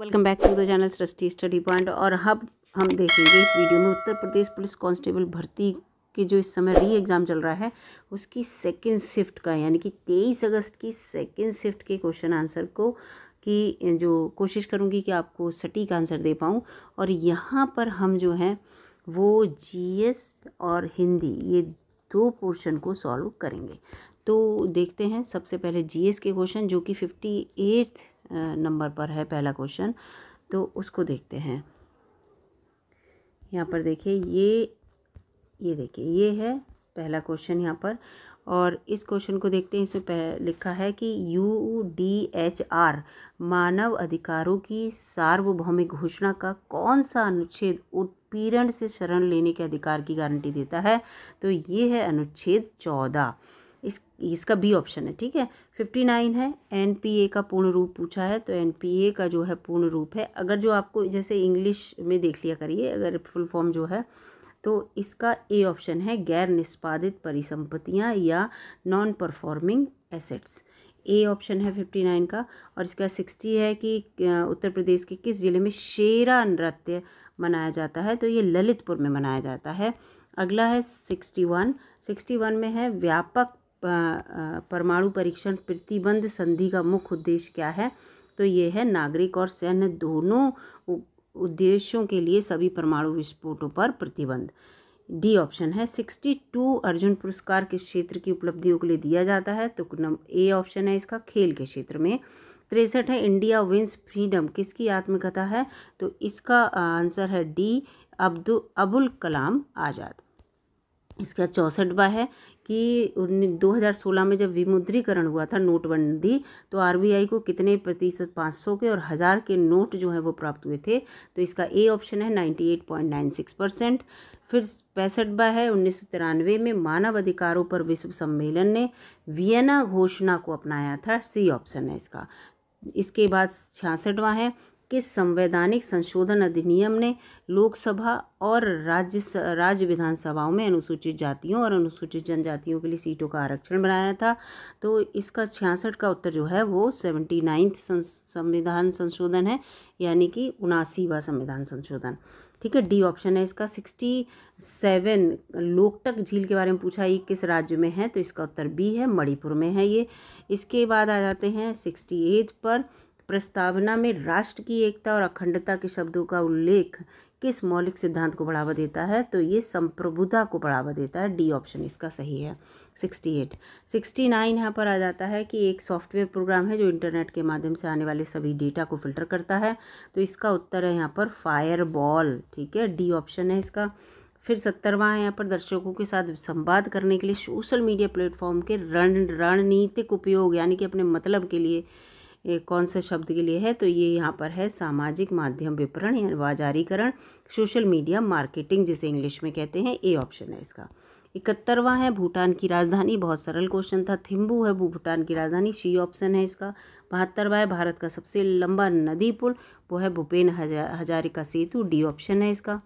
welcome back to the channel Srishti study point और अब हम देखेंगे इस वीडियो में उत्तर प्रदेश पुलिस कांस्टेबल भर्ती के जो इस समय री एग्ज़ाम चल रहा है उसकी सेकंड शिफ्ट का यानी कि तेईस अगस्त की सेकंड शिफ्ट के क्वेश्चन आंसर को की जो कोशिश करूँगी कि आपको सटीक आंसर दे पाऊँ और यहाँ पर हम जो हैं वो जीएस और हिंदी ये दो पोर्शन को सॉल्व करेंगे तो देखते हैं सबसे पहले जीएस के क्वेश्चन जो कि फिफ्टी एट्थ नंबर पर है पहला क्वेश्चन तो उसको देखते हैं यहाँ पर देखिए ये ये देखिए ये है पहला क्वेश्चन यहाँ पर और इस क्वेश्चन को देखते हैं इसमें लिखा है कि यू डी एच आर मानव अधिकारों की सार्वभौमिक घोषणा का कौन सा अनुच्छेद उत्पीड़न से शरण लेने के अधिकार की गारंटी देता है तो ये है अनुच्छेद चौदह इस इसका बी ऑप्शन है ठीक है फिफ्टी नाइन है एन पी ए का पूर्ण रूप पूछा है तो एन पी ए का जो है पूर्ण रूप है अगर जो आपको जैसे इंग्लिश में देख लिया करिए अगर फुल फॉर्म जो है तो इसका ए ऑप्शन है गैर निष्पादित परिसंपत्तियाँ या non performing assets A option है फिफ्टी नाइन का और इसका सिक्सटी है कि उत्तर प्रदेश के किस ज़िले में शेरा नृत्य मनाया जाता है तो ये ललितपुर में मनाया जाता है अगला है सिक्सटी वन सिक्सटी वन में है व्यापक परमाणु परीक्षण प्रतिबंध संधि का मुख्य उद्देश्य क्या है तो ये है नागरिक और सैन्य दोनों उद्देश्यों के लिए सभी परमाणु विस्फोटों पर प्रतिबंध डी ऑप्शन है सिक्सटी टू अर्जुन पुरस्कार किस क्षेत्र की उपलब्धियों के लिए दिया जाता है तो ए ऑप्शन है इसका खेल के क्षेत्र में तिरसठ है इंडिया विंस फ्रीडम किसकी आत्मकथा है तो इसका आंसर है डी अब्दुल अबुल कलाम आज़ाद इसका चौसठवा है कि सोलह में जब विमुद्रीकरण हुआ था नोटबंदी तो आरबीआई को कितने प्रतिशत 500 के और हज़ार के नोट जो हैं वो प्राप्त हुए थे तो इसका ए ऑप्शन है 98.96 परसेंट फिर पैंसठवा है उन्नीस में मानव अधिकारों पर विश्व सम्मेलन ने वियना घोषणा को अपनाया था सी ऑप्शन है इसका इसके बाद छियासठवा है कि संवैधानिक संशोधन अधिनियम ने लोकसभा और राज्य राज्य विधानसभाओं में अनुसूचित जातियों और अनुसूचित जनजातियों के लिए सीटों का आरक्षण बनाया था तो इसका छियासठ का उत्तर जो है वो सेवेंटी नाइन्थ संविधान संशोधन है यानी कि उनासीवा संविधान संशोधन ठीक है डी ऑप्शन है इसका सिक्सटी सेवन लोकटक झील के बारे में पूछा ये किस राज्य में है तो इसका उत्तर बी है मणिपुर में है ये इसके बाद आ जाते हैं सिक्सटी एट पर प्रस्तावना में राष्ट्र की एकता और अखंडता के शब्दों का उल्लेख किस मौलिक सिद्धांत को बढ़ावा देता है तो ये संप्रभुता को बढ़ावा देता है डी ऑप्शन इसका सही है सिक्सटी एट सिक्सटी नाइन यहाँ पर आ जाता है कि एक सॉफ्टवेयर प्रोग्राम है जो इंटरनेट के माध्यम से आने वाले सभी डेटा को फिल्टर करता है तो इसका उत्तर है यहाँ पर फायर बॉल ठीक है डी ऑप्शन है इसका फिर सत्तरवां है यहाँ पर दर्शकों के साथ संवाद करने के लिए सोशल मीडिया प्लेटफॉर्म के रण रणनीतिक उपयोग यानी कि अपने मतलब के लिए कौन से शब्द के लिए है तो ये यहाँ पर है सामाजिक माध्यम विपणन या बाजारीकरण सोशल मीडिया मार्केटिंग जिसे इंग्लिश में कहते हैं ए ऑप्शन है इसका इकहत्तरवा है भूटान की राजधानी बहुत सरल क्वेश्चन था थिम्बू है भूटान की राजधानी शी ऑप्शन है इसका बहत्तरवा है भारत का सबसे लंबा नदी पुल वो है भूपेन हजा हजारिका सेतु डी ऑप्शन है इसका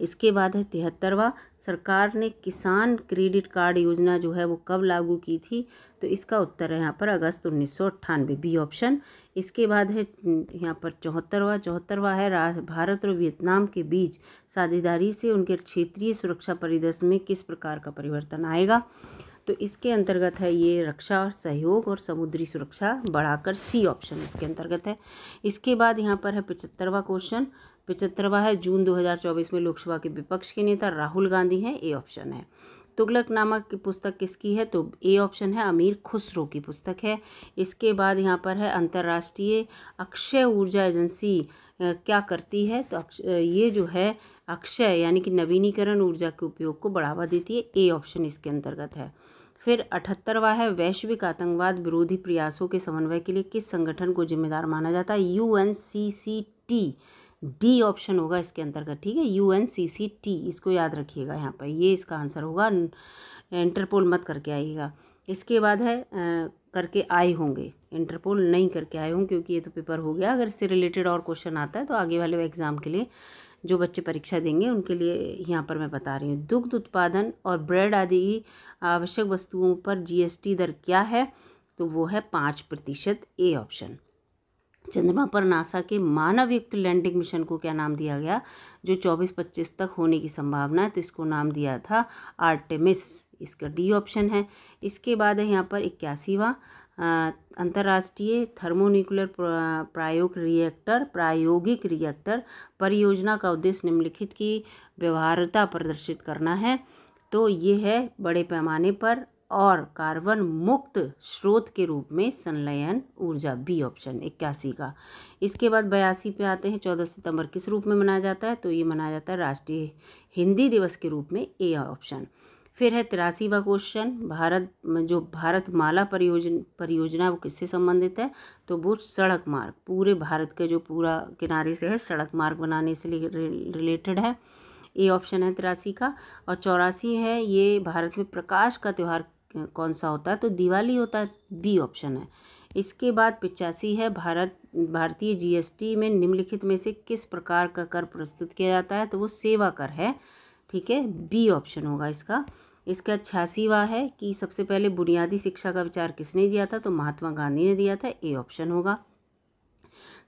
इसके बाद है तिहत्तरवा सरकार ने किसान क्रेडिट कार्ड योजना जो है वो कब लागू की थी तो इसका उत्तर है यहाँ पर अगस्त उन्नीस सौ अट्ठानवे बी ऑप्शन इसके बाद है यहाँ पर चौहत्तरवा चौहत्तरवा है भारत और वियतनाम के बीच साझेदारी से उनके क्षेत्रीय सुरक्षा परिदृश्य में किस प्रकार का परिवर्तन आएगा तो इसके अंतर्गत है ये रक्षा सहयोग और समुद्री सुरक्षा बढ़ाकर सी ऑप्शन इसके अंतर्गत है इसके बाद यहाँ पर है पचहत्तरवा क्वेश्चन पचहत्तरवा है जून 2024 में लोकसभा के विपक्ष के नेता राहुल गांधी हैं ए ऑप्शन है तुगलक नामक की पुस्तक किसकी है तो ए ऑप्शन है अमीर खुसरो की पुस्तक है इसके बाद यहाँ पर है अंतर्राष्ट्रीय अक्षय ऊर्जा एजेंसी क्या करती है तो ये जो है अक्षय यानी कि नवीनीकरण ऊर्जा के उपयोग को बढ़ावा देती है ए ऑप्शन इसके अंतर्गत है फिर अठहत्तरवा है वैश्विक आतंकवाद विरोधी प्रयासों के समन्वय के लिए किस संगठन को जिम्मेदार माना जाता है U N C C T D option होगा इसके अंतर्गत ठीक है U N C C T इसको याद रखिएगा यहाँ पर ये इसका आंसर होगा इंटरपोल मत करके आइएगा इसके बाद है आ, करके आए होंगे इंटरपोल नहीं करके आए होंगे क्योंकि ये तो पेपर हो गया अगर इससे रिलेटेड और क्वेश्चन आता है तो आगे वाले एग्ज़ाम के लिए जो बच्चे परीक्षा देंगे उनके लिए यहाँ पर मैं बता रही हूँ दुग्ध उत्पादन और ब्रेड आदि आवश्यक वस्तुओं पर जीएसटी दर क्या है तो वो है पाँच प्रतिशत ए ऑप्शन चंद्रमा पर नासा के मानव युक्त लैंडिंग मिशन को क्या नाम दिया गया जो 24-25 तक होने की संभावना है तो इसको नाम दिया था आर्टेमिस इसका डी ऑप्शन है इसके बाद है यहाँ पर इक्यासीवा अंतर्राष्ट्रीय थर्मोन्यूक्लियर प्रायोग रिएक्टर प्रायोगिक रिएक्टर परियोजना का उद्देश्य निम्नलिखित की व्यवहारता प्रदर्शित करना है तो ये है बड़े पैमाने पर और कार्बन मुक्त स्रोत के रूप में संलयन ऊर्जा बी ऑप्शन इक्यासी का इसके बाद बयासी पे आते हैं चौदह सितंबर किस रूप में मनाया जाता है तो ये मनाया जाता है राष्ट्रीय हिंदी दिवस के रूप में ए ऑप्शन फिर है तिरासीवा क्वेश्चन भारत जो भारत माला परियोजन परियोजना वो किससे संबंधित है तो वो सड़क मार्ग पूरे भारत के जो पूरा किनारे से है सड़क मार्ग बनाने से रिलेटेड है ए ऑप्शन है तिरासी का और चौरासी है ये भारत में प्रकाश का त्यौहार कौन सा होता है तो दिवाली होता है बी ऑप्शन है इसके बाद पिचासी है भारत भारतीय जीएसटी में निम्नलिखित में से किस प्रकार का कर प्रस्तुत किया जाता है तो वो सेवा कर है ठीक है बी ऑप्शन होगा इसका इसका छियासीवा है कि सबसे पहले बुनियादी शिक्षा का विचार किसने दिया था तो महात्मा गांधी ने दिया था ए ऑप्शन होगा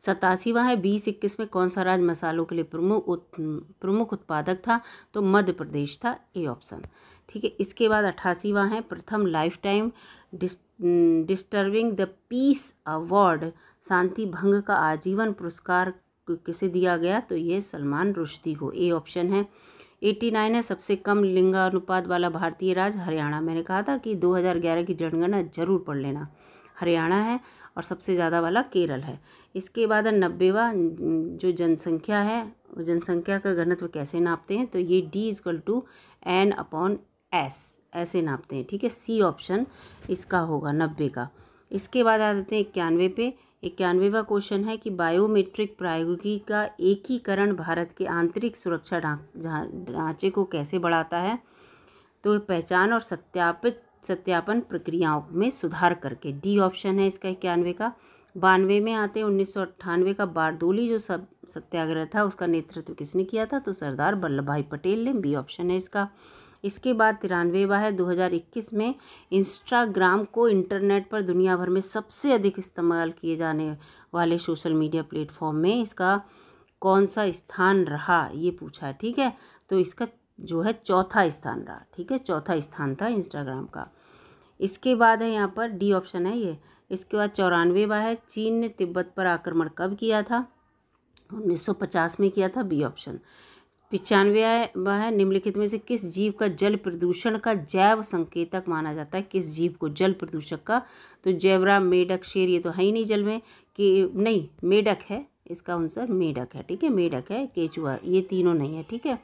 सतासीवा है बीस इक्कीस में कौन सा राज्य मसालों के लिए प्रमुख उत, प्रमुख उत्पादक था तो मध्य प्रदेश था ए ऑप्शन ठीक है इसके बाद अट्ठासीवा है प्रथम life time dis disturbing the peace award शांति भंग का आजीवन पुरस्कार किसे दिया गया तो ये सलमान रुश्दी को ए ऑप्शन है एट्टी नाइन है सबसे कम लिंगानुपात वाला भारतीय राज्य हरियाणा मैंने कहा था कि 2011 की जनगणना जरूर पढ़ लेना हरियाणा है और सबसे ज़्यादा वाला केरल है इसके बाद नब्बेवा जो जनसंख्या है जनसंख्या का घनत्व कैसे नापते हैं तो ये D is equal to N upon S ऐसे नापते हैं ठीक है सी ऑप्शन इसका होगा नब्बे का इसके बाद आ जाते हैं इक्यानवे पे इक्यानवेवा क्वेश्चन है कि बायोमेट्रिक प्रायोगिकी का एकीकरण भारत के आंतरिक सुरक्षा ढांचे को कैसे बढ़ाता है तो पहचान और सत्यापित सत्यापन प्रक्रियाओं में सुधार करके डी ऑप्शन है इसका इक्यानवे का बानवे में आते हैं उन्नीस का बारदोली जो सब सत्याग्रह था उसका नेतृत्व किसने किया था तो सरदार वल्लभ भाई पटेल ने बी ऑप्शन है इसका इसके बाद तिरानवेवा है 2021 में इंस्टाग्राम को इंटरनेट पर दुनिया भर में सबसे अधिक इस्तेमाल किए जाने वाले सोशल मीडिया प्लेटफॉर्म में इसका कौन सा स्थान रहा ये पूछा है ठीक है तो इसका जो है चौथा स्थान रहा ठीक है चौथा स्थान था इंस्टाग्राम का इसके बाद है यहाँ पर डी ऑप्शन है ये इसके बाद चौरानवेवा है चीन ने तिब्बत पर आक्रमण कब किया था 1950 में किया था बी ऑप्शन पिचानवे वह है निम्नलिखित में से किस जीव का जल प्रदूषण का जैव संकेतक माना जाता है किस जीव को जल प्रदूषक का तो जैवरा मेढक शेर ये तो है ही नहीं जल में कि नहीं मेढक है इसका आंसर मेढक है ठीक है मेढक है केचुआ ये तीनों नहीं है ठीक है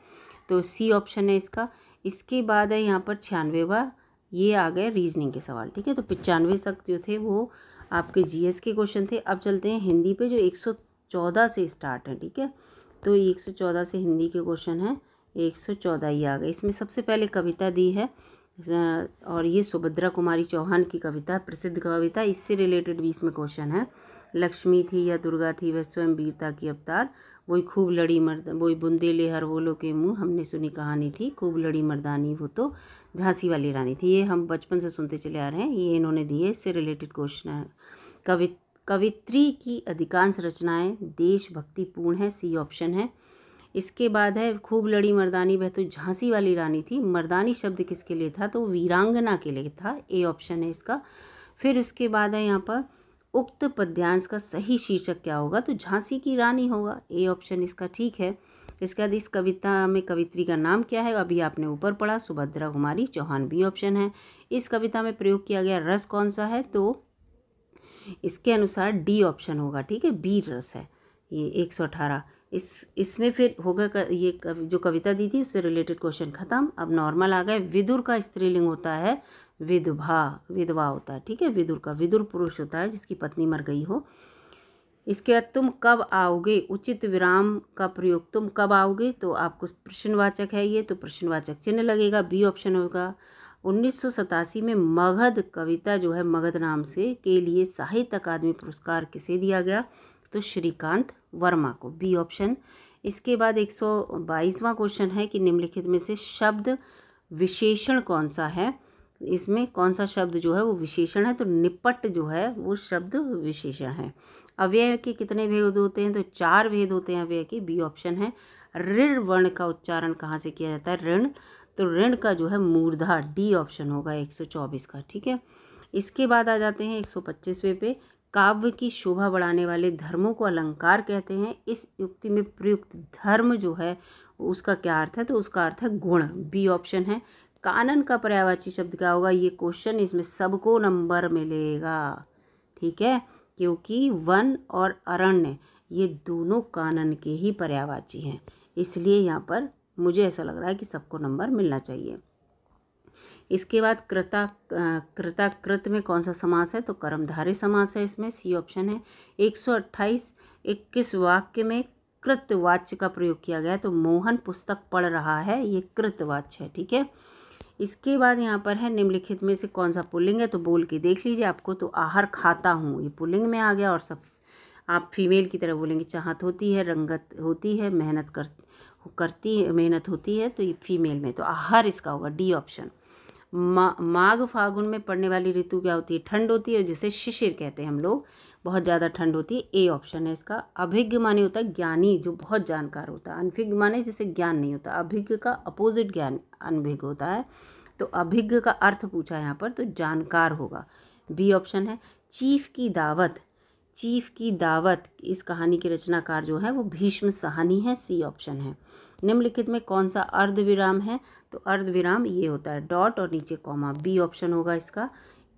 तो सी ऑप्शन है इसका इसके बाद है यहाँ पर छियानवे छियानवेवा ये आ गए रीजनिंग के सवाल ठीक है तो पचानवे तक जो थे वो आपके जी के क्वेश्चन थे अब चलते हैं हिंदी पर जो एक सौ चौदह से स्टार्ट है ठीक है तो एक सौ चौदह से हिंदी के क्वेश्चन हैं एक सौ चौदह ही आ गए इसमें सबसे पहले कविता दी है और ये सुभद्रा कुमारी चौहान की कविता प्रसिद्ध कविता इससे रिलेटेड भी इसमें क्वेश्चन है लक्ष्मी थी या दुर्गा थी वह स्वयं वीरता की अवतार वही खूब लड़ी मर्द वही बुंदे ले हर वोलो के मुंह हमने सुनी कहानी थी खूब लड़ी मर्दानी वो तो झांसी वाली रानी थी ये हम बचपन से सुनते चले आ रहे हैं ये इन्होंने दिए इससे रिलेटेड क्वेश्चन है कवि कवित्री की अधिकांश रचनाएं देशभक्तिपूर्ण है सी ऑप्शन है इसके बाद है खूब लड़ी मर्दानी वह तो झांसी वाली रानी थी मर्दानी शब्द किसके लिए था तो वीरांगना के लिए था ए ऑप्शन है इसका फिर उसके बाद है यहाँ पर उक्त पद्यांश का सही शीर्षक क्या होगा तो झांसी की रानी होगा ए ऑप्शन इसका ठीक है इसके बाद इस कविता में कवित्री का नाम क्या है अभी आपने ऊपर पढ़ा सुभद्रा कुमारी चौहान बी ऑप्शन है इस कविता में प्रयोग किया गया रस कौन सा है तो इसके अनुसार डी ऑप्शन होगा ठीक है बी रस है ये एक सौ अठारह इस इसमें फिर होगा कर, ये जो कविता दी थी उससे रिलेटेड क्वेश्चन खत्म अब नॉर्मल आ गए विदुर का स्त्रीलिंग होता है विधवा विधवा होता है ठीक है विदुर का विदुर पुरुष होता है जिसकी पत्नी मर गई हो इसके बाद तुम कब आओगे उचित विराम का प्रयोग तुम कब आओगे तो आपको प्रश्नवाचक है ये तो प्रश्नवाचक चिन्ह लगेगा बी ऑप्शन होगा उन्नीस में मगध कविता जो है मगध नाम से के लिए साहित्य अकादमी पुरस्कार किसे दिया गया तो श्रीकांत वर्मा को बी ऑप्शन इसके बाद 122वां क्वेश्चन है कि निम्नलिखित में से शब्द विशेषण कौन सा है इसमें कौन सा शब्द जो है वो विशेषण है तो निपट जो है वो शब्द विशेषण है अव्यय के कितने भेद होते हैं तो चार भेद होते हैं अव्यय के बी ऑप्शन है ऋण वर्ण का उच्चारण कहाँ से किया जाता है ऋण तो ऋण का जो है मूर्धा डी ऑप्शन होगा 124 का ठीक है इसके बाद आ जाते हैं 125वें पे काव्य की शोभा बढ़ाने वाले धर्मों को अलंकार कहते हैं इस युक्ति में प्रयुक्त धर्म जो है उसका क्या अर्थ है तो उसका अर्थ है गुण बी ऑप्शन है कानन का पर्यावाची शब्द क्या होगा ये क्वेश्चन इसमें सबको नंबर मिलेगा ठीक है क्योंकि वन और अरण्य ये दोनों कानन के ही पर्यावाची हैं इसलिए यहाँ पर मुझे ऐसा लग रहा है कि सबको नंबर मिलना चाहिए इसके बाद कृता कृता कृत में कौन सा समास है तो कर्मधारी समास है इसमें सी ऑप्शन है एक सौ अट्ठाईस इक्कीस वाक्य में कृतवाच्य का प्रयोग किया गया है तो मोहन पुस्तक पढ़ रहा है ये कृतवाच्य है ठीक है इसके बाद यहाँ पर है निम्नलिखित में से कौन सा पुल्लिंग है तो बोल के देख लीजिए आपको तो आहार खाता हूँ ये पुल्लिंग में आ गया और सब आप फीमेल की तरह बोलेंगे चाहत होती है रंगत होती है मेहनत कर करती मेहनत होती है तो ये फीमेल में तो आहार इसका होगा डी ऑप्शन मा, माघ फागुन में पड़ने वाली ऋतु क्या होती है ठंड होती है जिसे शिशिर कहते हैं हम लोग बहुत ज़्यादा ठंड होती है ए ऑप्शन है इसका अभिज्ञ माने होता है ज्ञानी जो बहुत जानकार होता है अनभिज्ञ माने जिसे ज्ञान नहीं होता अभिज्ञ का अपोजिट ज्ञान अनभिज्ञ होता है तो अभिज्ञ का अर्थ पूछा यहाँ पर तो जानकार होगा बी ऑप्शन है चीफ की दावत चीफ की दावत इस कहानी के रचनाकार जो है वो भीष्म सहानी है सी ऑप्शन है निम्नलिखित में कौन सा अर्धविराम है तो अर्धविराम ये होता है डॉट और नीचे कॉमा बी ऑप्शन होगा इसका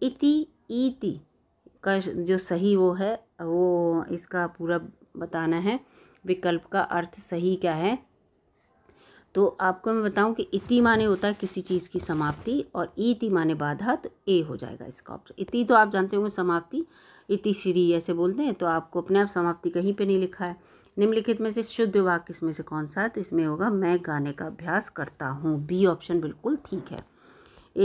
इति ईति का जो सही वो है वो इसका पूरा बताना है विकल्प का अर्थ सही क्या है तो आपको मैं बताऊं कि इति माने होता है किसी चीज़ की समाप्ति और ईति माने बाधा तो ए हो जाएगा इसका ऑप्शन इति तो आप जानते होंगे समाप्ति इति श्री ऐसे बोलते हैं तो आपको अपने आप समाप्ति कहीं पे नहीं लिखा है निम्नलिखित में से शुद्ध वाक्य इसमें से कौन सा है तो इसमें होगा मैं गाने का अभ्यास करता हूँ बी ऑप्शन बिल्कुल ठीक है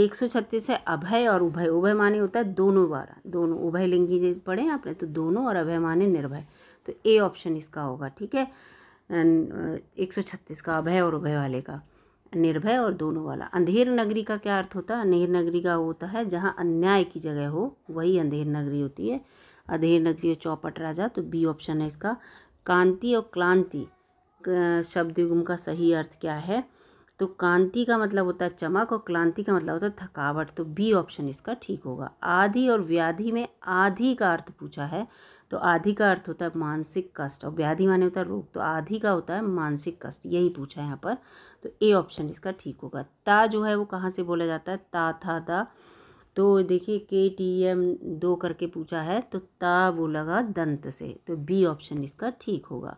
एक सौ छत्तीस है अभय और उभय उभय माने होता है दोनों द्वारा दोनों उभय लिंगी पढ़े आपने तो दोनों और अभय माने निर्भय तो ए ऑप्शन इसका होगा ठीक है एक सौ छत्तीस का अभय और उभय वाले का निर्भय और दोनों वाला अंधेर नगरी का क्या अर्थ होता है अंधेर नगरी का होता है जहाँ अन्याय की जगह हो वही अंधेर नगरी होती है अंधेर नगरी और चौपट राजा तो बी ऑप्शन है इसका कांति और क्लांति शब्द युगम का सही अर्थ क्या है तो कांति का मतलब होता है चमक और क्लांति का मतलब होता है थकावट तो बी ऑप्शन इसका ठीक होगा आधी और व्याधि में आधी का अर्थ पूछा है तो आधी का अर्थ होता है मानसिक कष्ट और व्याधि माने होता है रोग तो आधी का होता है मानसिक कष्ट यही पूछा है यहाँ पर तो ए ऑप्शन इसका ठीक होगा ता जो है वो कहाँ से बोला जाता है ता था ता तो देखिए के टी एम दो करके पूछा है तो ता गा दंत से तो बी ऑप्शन इसका ठीक होगा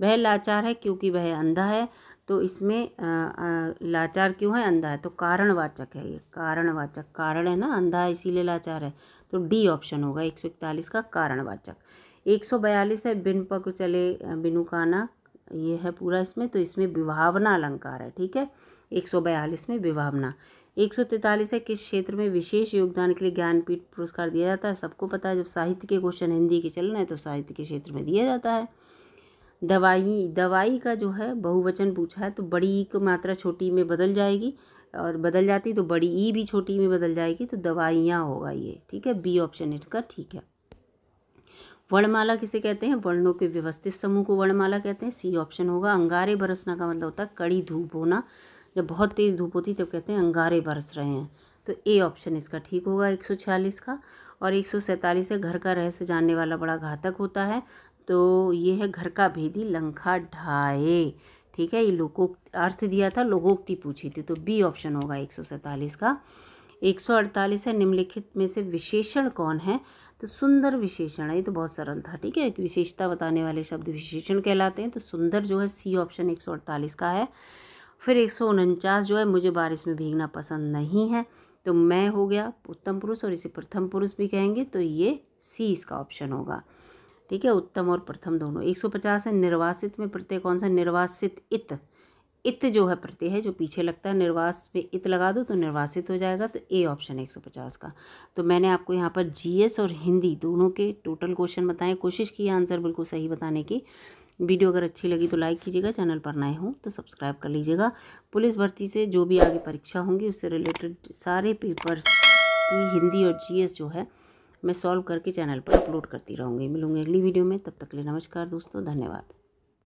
वह लाचार है क्योंकि वह अंधा है तो इसमें आ, आ, लाचार क्यों है अंधा है तो कारणवाचक है ये कारणवाचक कारण है ना अंधा है इसीलिए लाचार है तो डी ऑप्शन होगा एक सौ इकतालीस का कारणवाचक एक सौ बयालीस है बिन पक चले बिनु काना ये है पूरा इसमें तो इसमें विभावना अलंकार है ठीक है एक सौ बयालीस में विभावना एक सौ तैंतालीस है किस क्षेत्र में विशेष योगदान के लिए ज्ञानपीठ पुरस्कार दिया जाता है सबको पता है जब साहित्य के क्वेश्चन हिंदी के चल रहे हैं तो साहित्य के क्षेत्र में दिया जाता है दवाई दवाई का जो है बहुवचन पूछा है तो बड़ी ई की मात्रा छोटी में बदल जाएगी और बदल जाती तो बड़ी ई भी छोटी में बदल जाएगी तो दवाइयाँ होगा ये ठीक है बी ऑप्शन इसका ठीक है वर्णमाला किसे कहते हैं वर्णों के व्यवस्थित समूह को वर्णमाला कहते हैं सी ऑप्शन होगा अंगारे बरसना का मतलब होता है कड़ी धूप होना जब बहुत तेज़ धूप होती तब कहते हैं अंगारे बरस रहे हैं तो ए ऑप्शन इसका ठीक होगा एक सौ छियालीस का और एक सौ सैंतालीस है घर का रहस्य जानने वाला बड़ा घातक होता है तो ये है घर का भेदी लंखा ढाए ठीक है ये लोगों अर्थ दिया था लोगोक्ति पूछी थी तो बी ऑप्शन होगा एक का एक है निम्नलिखित में से विशेषण कौन है तो सुंदर विशेषण है ये तो बहुत सरल था ठीक है एक विशेषता बताने वाले शब्द विशेषण कहलाते हैं तो सुंदर जो है सी ऑप्शन एक का है फिर एक जो है मुझे बारिश में भीगना पसंद नहीं है तो मैं हो गया उत्तम पुरुष और इसे प्रथम पुरुष भी कहेंगे तो ये सी इसका ऑप्शन होगा ठीक है उत्तम और प्रथम दोनों एक सौ पचास है निर्वासित में प्रत्यय कौन सा निर्वासित इत इत जो है प्रत्यय है जो पीछे लगता है निर्वास पे इत लगा दो तो निर्वासित हो जाएगा तो ए ऑप्शन एक सौ पचास का तो मैंने आपको यहाँ पर जीएस और हिंदी दोनों के टोटल क्वेश्चन बताएं कोशिश की आंसर बिल्कुल सही बताने की वीडियो अगर अच्छी लगी तो लाइक कीजिएगा चैनल पर नए हों तो सब्सक्राइब कर लीजिएगा पुलिस भर्ती से जो भी आगे परीक्षा होंगी उससे रिलेटेड सारे पेपर्स की हिंदी और एस जो है मैं सॉल्व करके चैनल पर अपलोड करती रहूँगी मिलूंगी अगली वीडियो में तब तक ले लिए नमस्कार दोस्तों धन्यवाद